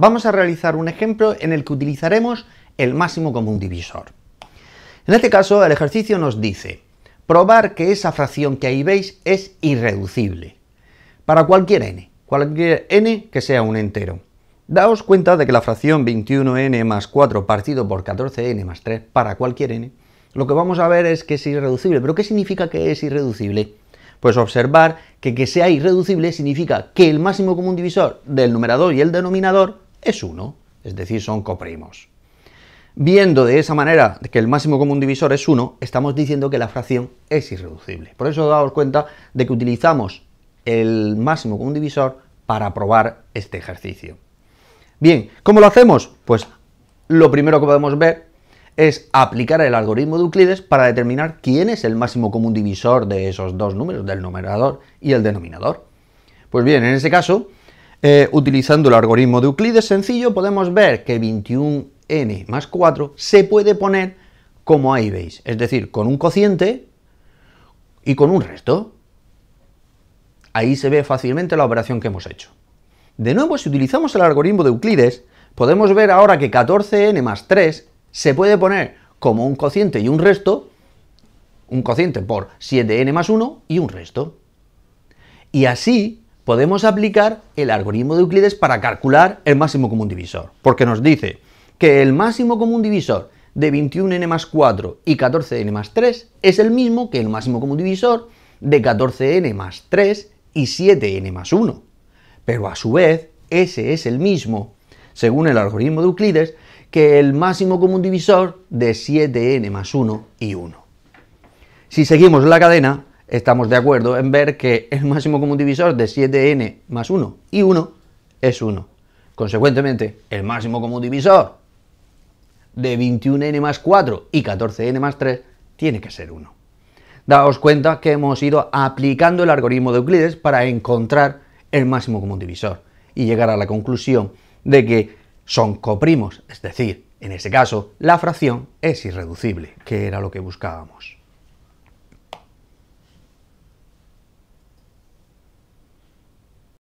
Vamos a realizar un ejemplo en el que utilizaremos el máximo común divisor. En este caso, el ejercicio nos dice probar que esa fracción que ahí veis es irreducible para cualquier n, cualquier n que sea un entero. Daos cuenta de que la fracción 21n más 4 partido por 14n más 3 para cualquier n, lo que vamos a ver es que es irreducible. ¿Pero qué significa que es irreducible? Pues observar que que sea irreducible significa que el máximo común divisor del numerador y el denominador es 1, es decir, son coprimos. Viendo de esa manera que el máximo común divisor es 1, estamos diciendo que la fracción es irreducible. Por eso daos cuenta de que utilizamos el máximo común divisor para probar este ejercicio. Bien, ¿cómo lo hacemos? Pues lo primero que podemos ver es aplicar el algoritmo de Euclides para determinar quién es el máximo común divisor de esos dos números, del numerador y el denominador. Pues bien, en ese caso, eh, utilizando el algoritmo de Euclides sencillo, podemos ver que 21n más 4 se puede poner como ahí veis, es decir, con un cociente y con un resto. Ahí se ve fácilmente la operación que hemos hecho. De nuevo, si utilizamos el algoritmo de Euclides, podemos ver ahora que 14n más 3 se puede poner como un cociente y un resto, un cociente por 7n más 1 y un resto. Y así podemos aplicar el algoritmo de Euclides para calcular el máximo común divisor, porque nos dice que el máximo común divisor de 21n más 4 y 14n más 3 es el mismo que el máximo común divisor de 14n más 3 y 7n más 1. Pero a su vez, ese es el mismo, según el algoritmo de Euclides, que el máximo común divisor de 7n más 1 y 1. Si seguimos la cadena, estamos de acuerdo en ver que el máximo común divisor de 7n más 1 y 1 es 1. Consecuentemente, el máximo común divisor de 21n más 4 y 14n más 3 tiene que ser 1. Daos cuenta que hemos ido aplicando el algoritmo de Euclides para encontrar el máximo común divisor y llegar a la conclusión de que son coprimos, es decir, en ese caso, la fracción es irreducible, que era lo que buscábamos.